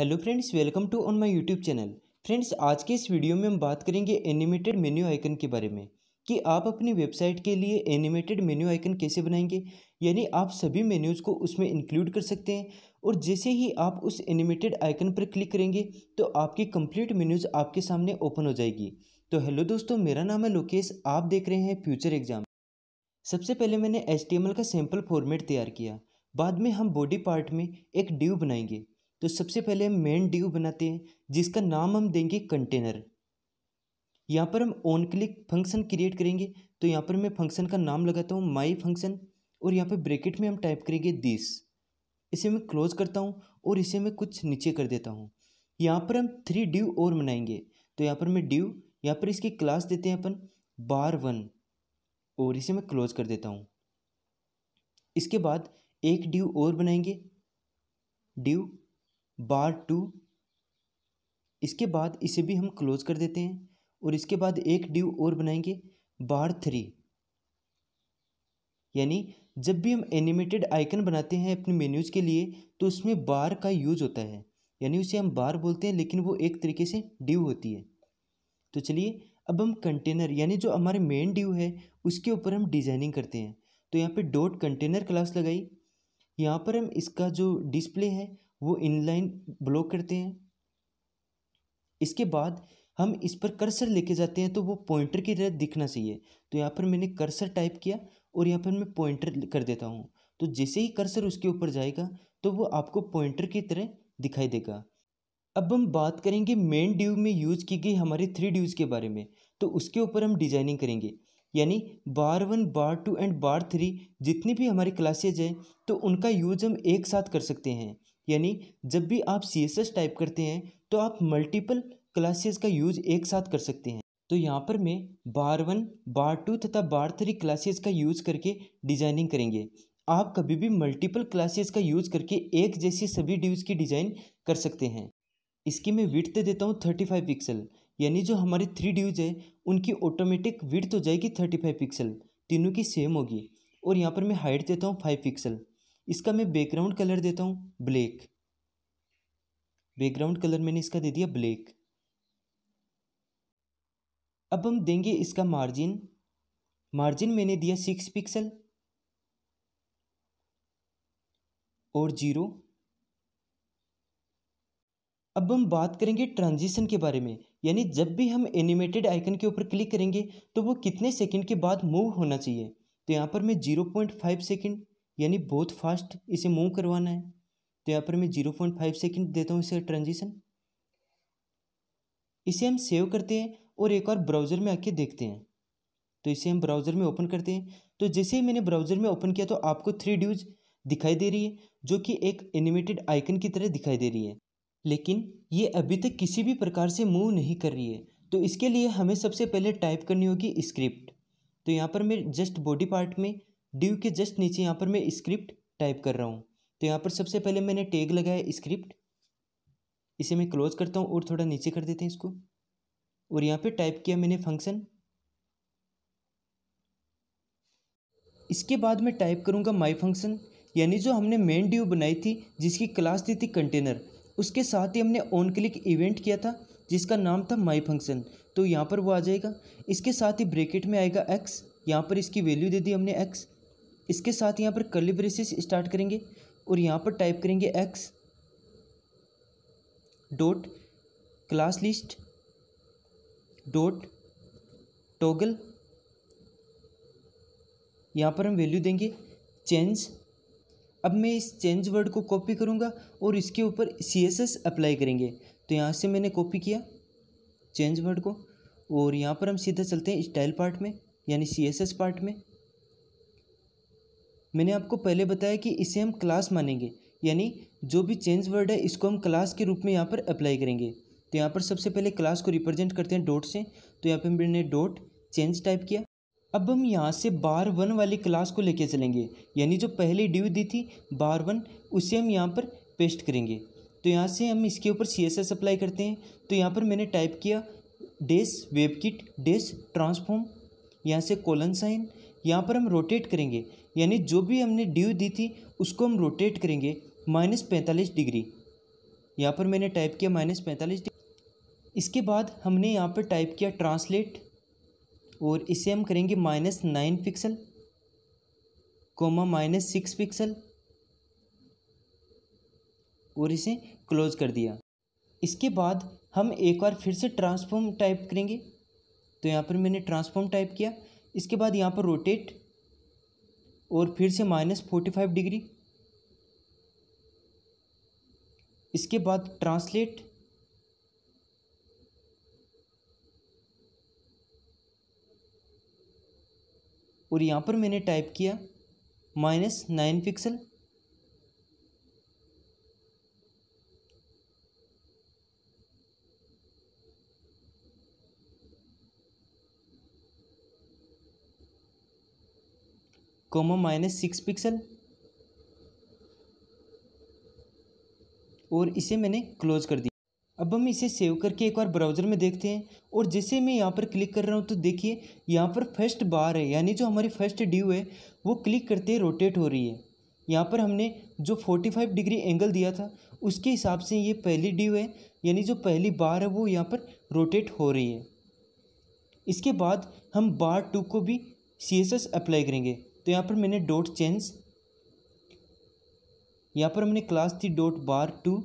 hello friends welcome to on my YouTube channel friends आज के इस वीडियो में हम बात करेंगे एनिमेटेड मेन्यू आइकन के बारे में कि आप अपनी वेबसाइट के लिए एनिमेटेड मेन्यू आइकन कैसे बनाएंगे यानी आप सभी मेन्यूज़ को उसमें इंक्लूड कर सकते हैं और जैसे ही आप उस एनिमेटेड आइकन पर क्लिक करेंगे तो आपकी कंप्लीट मेन्यूज़ आपके सामने ओपन हो जाएगी तो हेलो दोस्तों मेरा नाम है लोकेश आप देख रहे हैं फ्यूचर एग्जाम सबसे पहले मैंने एच का सैम्पल फॉर्मेट तैयार किया बाद में हम बॉडी पार्ट में एक ड्यू बनाएंगे तो सबसे पहले हम मेन ड्यू बनाते हैं जिसका नाम हम देंगे कंटेनर यहाँ पर हम ऑन क्लिक फंक्शन क्रिएट करेंगे तो यहाँ पर मैं फंक्शन का नाम लगाता हूँ माई फंक्शन और यहाँ पर ब्रेकेट में हम टाइप करेंगे दिस इसे मैं क्लोज करता हूँ और इसे मैं कुछ नीचे कर देता हूँ यहाँ पर हम थ्री ड्यू और बनाएंगे तो यहाँ पर मैं ड्यू यहाँ पर इसकी क्लास देते हैं अपन बार वन और इसे मैं क्लोज कर देता हूँ इसके बाद एक ड्यू और बनाएंगे ड्यू बार टू इसके बाद इसे भी हम क्लोज कर देते हैं और इसके बाद एक ड्यू और बनाएंगे बार थ्री यानी जब भी हम एनिमेटेड आइकन बनाते हैं अपने मेन्यूज़ के लिए तो उसमें बार का यूज होता है यानी उसे हम बार बोलते हैं लेकिन वो एक तरीके से ड्यू होती है तो चलिए अब हम कंटेनर यानी जो हमारे मेन ड्यू है उसके ऊपर हम डिज़ाइनिंग करते हैं तो यहाँ पे डॉट कंटेनर क्लास लगाई यहाँ पर हम इसका जो डिस्प्ले है वो इनलाइन ब्लॉक करते हैं इसके बाद हम इस पर कर्सर लेके जाते हैं तो वो पॉइंटर की तरह दिखना चाहिए तो यहाँ पर मैंने कर्सर टाइप किया और यहाँ पर मैं पॉइंटर कर देता हूँ तो जैसे ही कर्सर उसके ऊपर जाएगा तो वो आपको पॉइंटर की तरह दिखाई देगा अब हम बात करेंगे मेन ड्यू में यूज़ की गई हमारे थ्री ड्यूज़ के बारे में तो उसके ऊपर हम डिजाइनिंग करेंगे यानी bar one bar two and bar three जितनी भी हमारी क्लासेज हैं तो उनका यूज हम एक साथ कर सकते हैं यानी जब भी आप सी एस एस टाइप करते हैं तो आप मल्टीपल क्लासेस का यूज एक साथ कर सकते हैं तो यहाँ पर मैं बार वन बार टू तथा बार थ्री क्लासेस का यूज़ करके डिजाइनिंग करेंगे आप कभी भी मल्टीपल क्लासेस का यूज़ करके एक जैसी सभी ड्यूज की डिज़ाइन कर सकते हैं इसकी मैं विड्थ देता हूँ थर्टी फाइव पिक्सल यानी जो हमारे थ्री ड्यूज है उनकी ऑटोमेटिक विड्थ हो जाएगी थर्टी फाइव पिक्सल तीनों की सेम होगी और यहाँ पर मैं हाइट देता हूँ फाइव पिक्सल इसका मैं बैकग्राउंड कलर देता हूँ ब्लैक बैकग्राउंड कलर मैंने इसका दे दिया ब्लैक अब हम देंगे इसका मार्जिन मार्जिन मैंने दिया सिक्स पिक्सल और जीरो अब हम बात करेंगे ट्रांजिशन के बारे में यानी जब भी हम एनिमेटेड आइकन के ऊपर क्लिक करेंगे तो वो कितने सेकंड के बाद मूव होना चाहिए तो यहाँ पर मैं जीरो पॉइंट फाइव सेकेंड यानी बहुत फास्ट इसे मूव करवाना है तो यहाँ पर मैं जीरो पॉइंट फाइव सेकेंड देता हूँ इसे ट्रांजिशन इसे हम सेव करते हैं और एक और ब्राउज़र में आके देखते हैं तो इसे हम ब्राउज़र में ओपन करते हैं तो जैसे ही मैंने ब्राउज़र में ओपन किया तो आपको थ्री ड्यूज दिखाई दे रही है जो कि एक एनिमेटेड आइकन की तरह दिखाई दे रही है लेकिन ये अभी तक किसी भी प्रकार से मूव नहीं कर रही है तो इसके लिए हमें सबसे पहले टाइप करनी होगी स्क्रिप्ट तो यहाँ पर मैं जस्ट बॉडी पार्ट में ड्यू के जस्ट नीचे यहाँ पर मैं स्क्रिप्ट टाइप कर रहा हूँ तो यहाँ पर सबसे पहले मैंने टेग लगाया स्क्रिप्ट इसे मैं क्लोज करता हूँ और थोड़ा नीचे कर देते हैं इसको और यहाँ पे टाइप किया मैंने फंक्शन इसके बाद मैं टाइप करूँगा माई फंक्शन यानी जो हमने मेन ड्यू बनाई थी जिसकी क्लास दी थी कंटेनर उसके साथ ही हमने ऑन क्लिक इवेंट किया था जिसका नाम था माई फंक्शन तो यहाँ पर वो आ जाएगा इसके साथ ही ब्रेकेट में आएगा एक्स यहाँ पर इसकी वैल्यू दे दी हमने एक्स इसके साथ यहाँ पर कर्ली ब्रेसिस स्टार्ट करेंगे और यहाँ पर टाइप करेंगे X dot class list dot toggle यहाँ पर हम वैल्यू देंगे चेंज अब मैं इस चेंज वर्ड को कॉपी करूँगा और इसके ऊपर सी एस एस अप्लाई करेंगे तो यहाँ से मैंने कॉपी किया चेंज वर्ड को और यहाँ पर हम सीधा चलते हैं स्टाइल पार्ट में यानी सी एस एस पार्ट में मैंने आपको पहले बताया कि इसे हम क्लास मानेंगे यानी जो भी चेंज वर्ड है इसको हम क्लास के रूप में यहाँ पर अप्लाई करेंगे तो यहाँ पर सबसे पहले क्लास को रिप्रेजेंट करते हैं डॉट से तो यहाँ पर मैंने डॉट चेंज टाइप किया अब हम यहाँ से बार वन वाली क्लास को लेके चलेंगे यानी जो पहले ड्यू दी थी बार वन उसे हम यहाँ पर पेस्ट करेंगे तो यहाँ से हम इसके ऊपर सी एस एस अप्लाई करते हैं तो यहाँ पर मैंने टाइप किया dash web kit dash transform यहाँ से कोलन साइन यहाँ पर हम रोटेट करेंगे यानी जो भी हमने ड्यू दी थी उसको हम रोटेट करेंगे माइनस पैंतालीस डिग्री यहाँ पर मैंने टाइप किया माइनस पैंतालीस इसके बाद हमने यहाँ पर टाइप किया ट्रांसलेट और इसे हम करेंगे minus nine pixel comma minus six pixel और इसे क्लोज कर दिया इसके बाद हम एक बार फिर से ट्रांसफॉर्म टाइप करेंगे तो यहाँ पर मैंने ट्रांसफॉर्म टाइप किया इसके बाद यहाँ पर रोटेट और फिर से माइनस फोर्टी फाइव डिग्री इसके बाद ट्रांसलेट और यहाँ पर मैंने टाइप किया minus nine pixel comma minus six pixel और इसे मैंने क्लोज कर दिया अब हम इसे सेव करके एक बार ब्राउज़र में देखते हैं और जैसे मैं यहाँ पर क्लिक कर रहा हूँ तो देखिए यहाँ पर फर्स्ट बार है यानी जो हमारी फर्स्ट ड्यू है वो क्लिक करते रोटेट हो रही है यहाँ पर हमने जो 45 डिग्री एंगल दिया था उसके हिसाब से ये पहली ड्यू है यानी जो पहली बार है वो यहाँ पर रोटेट हो रही है इसके बाद हम बार टू को भी सी अप्लाई करेंगे तो यहाँ पर मैंने डॉट चेंज यहाँ पर मैंने क्लास थी डॉट बार टू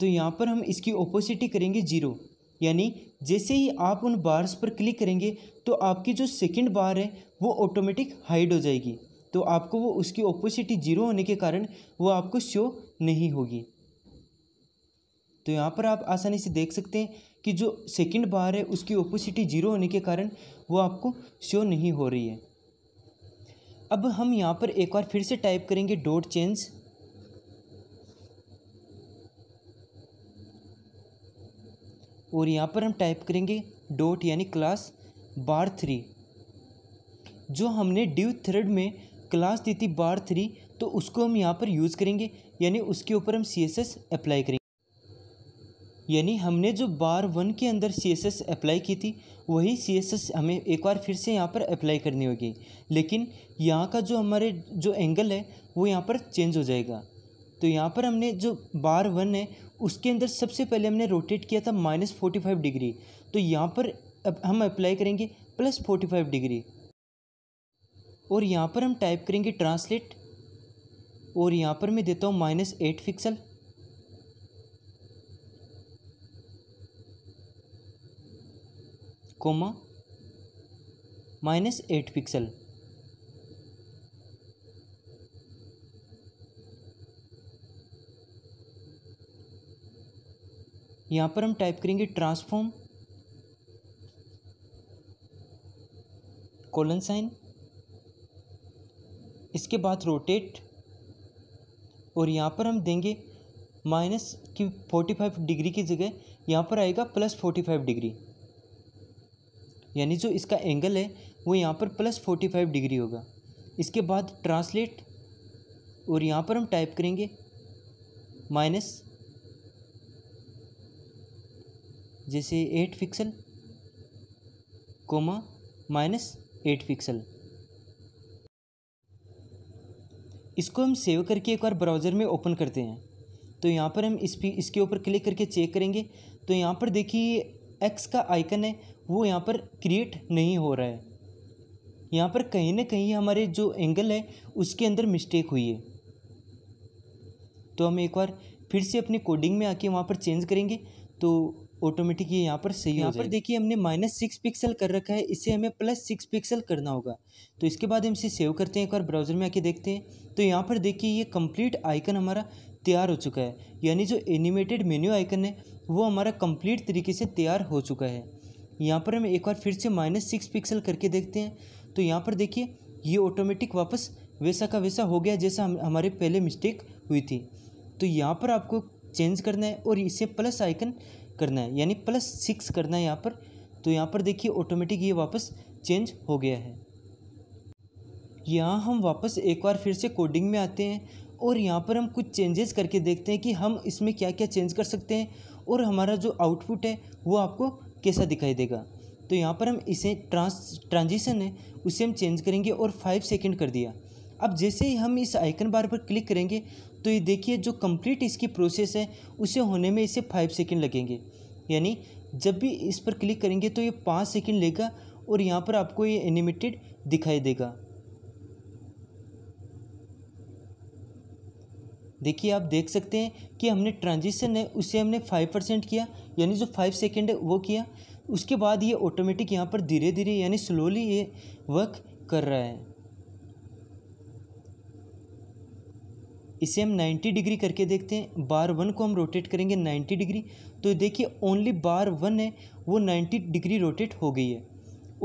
तो यहाँ पर हम इसकी ओपोसिटी करेंगे जीरो यानी जैसे ही आप उन बार्स पर क्लिक करेंगे तो आपकी जो सेकंड बार है वो ऑटोमेटिक हाइड हो जाएगी तो आपको वो उसकी ओपोसिटी जीरो होने के कारण वो आपको शो नहीं होगी तो यहाँ पर आप आसानी से देख सकते हैं कि जो सेकंड बार है उसकी ओपोसिटी जीरो होने के कारण वो आपको शो नहीं हो रही है अब हम यहाँ पर एक बार फिर से टाइप करेंगे डॉट चेंज और यहाँ पर हम टाइप करेंगे डॉट यानी क्लास बार थ्री जो हमने ड्यू थर्ड में क्लास दी थी बार थ्री तो उसको हम यहाँ पर यूज़ करेंगे यानी उसके ऊपर हम सी अप्लाई करेंगे यानी हमने जो बार वन के अंदर सी एस एस अप्लाई की थी वही सी एस एस हमें एक बार फिर से यहाँ पर अप्लाई करनी होगी लेकिन यहाँ का जो हमारे जो एंगल है वो यहाँ पर चेंज हो जाएगा तो यहाँ पर हमने जो बार वन है उसके अंदर सबसे पहले हमने रोटेट किया था माइनस फोर्टी फाइव डिग्री तो यहाँ पर अब हम अप्लाई करेंगे प्लस फोर्टी फाइव डिग्री और यहाँ पर हम टाइप करेंगे ट्रांसलेट और यहाँ पर मैं देता हूँ minus eight pixel comma minus eight pixel यहाँ पर हम टाइप करेंगे ट्रांसफॉर्म कोलन साइन इसके बाद रोटेट और यहाँ पर हम देंगे माइनस की फोर्टी फाइव डिग्री की जगह यहाँ पर आएगा प्लस फोर्टी फाइव डिग्री यानी जो इसका एंगल है वो यहाँ पर प्लस फोर्टी फाइव डिग्री होगा इसके बाद ट्रांसलेट और यहाँ पर हम टाइप करेंगे माइनस जैसे eight pixel comma minus eight pixel इसको हम सेव करके एक बार ब्राउज़र में ओपन करते हैं तो यहाँ पर हम इस इसके ऊपर क्लिक करके चेक करेंगे तो यहाँ पर देखिए एक्स का आइकन है वो यहाँ पर क्रिएट नहीं हो रहा है यहाँ पर कहीं ना कहीं हमारे जो एंगल है उसके अंदर मिस्टेक हुई है तो हम एक बार फिर से अपनी कोडिंग में आके वहाँ पर चेंज करेंगे तो ऑटोमेटिक ये यहाँ पर सही यहाँ पर देखिए हमने माइनस सिक्स पिक्सल कर रखा है इसे हमें प्लस सिक्स पिक्सल करना होगा तो इसके बाद हम इसे सेव करते हैं एक बार ब्राउज़र में आके देखते हैं तो यहाँ पर देखिए ये कंप्लीट आइकन हमारा तैयार हो चुका है यानी जो एनिमेटेड मेन्यू आइकन है वो हमारा कंप्लीट तरीके से तैयार हो चुका है यहाँ पर हम एक बार फिर से माइनस सिक्स पिक्सल करके देखते हैं तो यहाँ पर देखिए ये ऑटोमेटिक वापस वैसा का वैसा हो गया जैसा हम हमारे पहले मिस्टेक हुई थी तो यहाँ पर आपको चेंज करना है और इसे प्लस आइकन करना है यानी प्लस सिक्स करना है यहाँ पर तो यहाँ पर देखिए ऑटोमेटिक ये वापस चेंज हो गया है यहाँ हम वापस एक बार फिर से कोडिंग में आते हैं और यहाँ पर हम कुछ चेंजेस करके देखते हैं कि हम इसमें क्या क्या चेंज कर सकते हैं और हमारा जो आउटपुट है वो आपको कैसा दिखाई देगा तो यहाँ पर हम इसे ट्रांस ट्रांजिशन है उसे हम चेंज करेंगे और फाइव सेकेंड कर दिया अब जैसे ही हम इस आइकन बार पर क्लिक करेंगे तो ये देखिए जो कंप्लीट इसकी प्रोसेस है उसे होने में इसे फाइव सेकेंड लगेंगे यानी जब भी इस पर क्लिक करेंगे तो ये पाँच सेकेंड लेगा और यहाँ पर आपको ये एनिमेटेड दिखाई देगा देखिए आप देख सकते हैं कि हमने ट्रांजिशन है उसे हमने फाइव परसेंट किया यानी जो फाइव सेकेंड है वो किया उसके बाद ये ऑटोमेटिक यहाँ पर धीरे धीरे यानी स्लोली ये वर्क कर रहा है इसे हम 90 डिग्री करके देखते हैं बार वन को हम रोटेट करेंगे 90 डिग्री तो देखिए ओनली बार वन है वो 90 डिग्री रोटेट हो गई है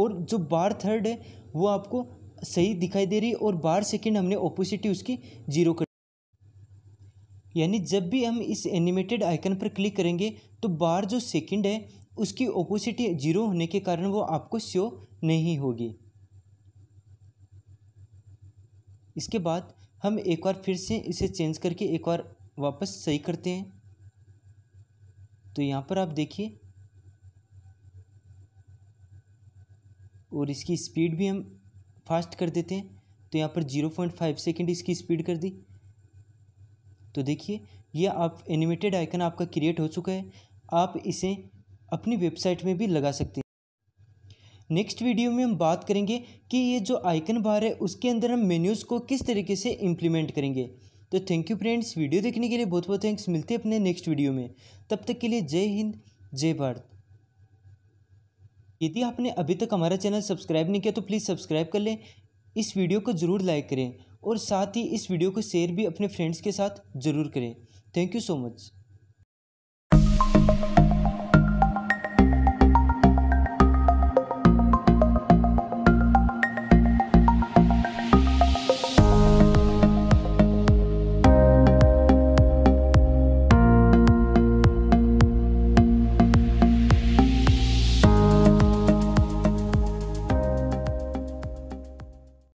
और जो बार थर्ड है वो आपको सही दिखाई दे रही है और बार सेकंड हमने ओपोसिटी उसकी जीरो कर यानी जब भी हम इस एनिमेटेड आइकन पर क्लिक करेंगे तो बार जो सेकंड है उसकी ओपोसिट जीरो होने के कारण वो आपको शो नहीं होगी इसके बाद हम एक बार फिर से इसे चेंज करके एक बार वापस सही करते हैं तो यहाँ पर आप देखिए और इसकी स्पीड भी हम फास्ट कर देते हैं तो यहाँ पर जीरो पॉइंट फाइव सेकेंड इसकी स्पीड कर दी तो देखिए ये आप एनिमेटेड आइकन आपका क्रिएट हो चुका है आप इसे अपनी वेबसाइट में भी लगा सकते हैं नेक्स्ट वीडियो में हम बात करेंगे कि ये जो आइकन बार है उसके अंदर हम मेन्यूज़ को किस तरीके से इम्प्लीमेंट करेंगे तो थैंक यू फ्रेंड्स वीडियो देखने के लिए बहुत बहुत थैंक्स मिलते हैं अपने नेक्स्ट वीडियो में तब तक के लिए जय हिंद जय भारत यदि आपने अभी तक हमारा चैनल सब्सक्राइब नहीं किया तो प्लीज़ सब्सक्राइब कर लें इस वीडियो को ज़रूर लाइक करें और साथ ही इस वीडियो को शेयर भी अपने फ्रेंड्स के साथ ज़रूर करें थैंक यू सो मच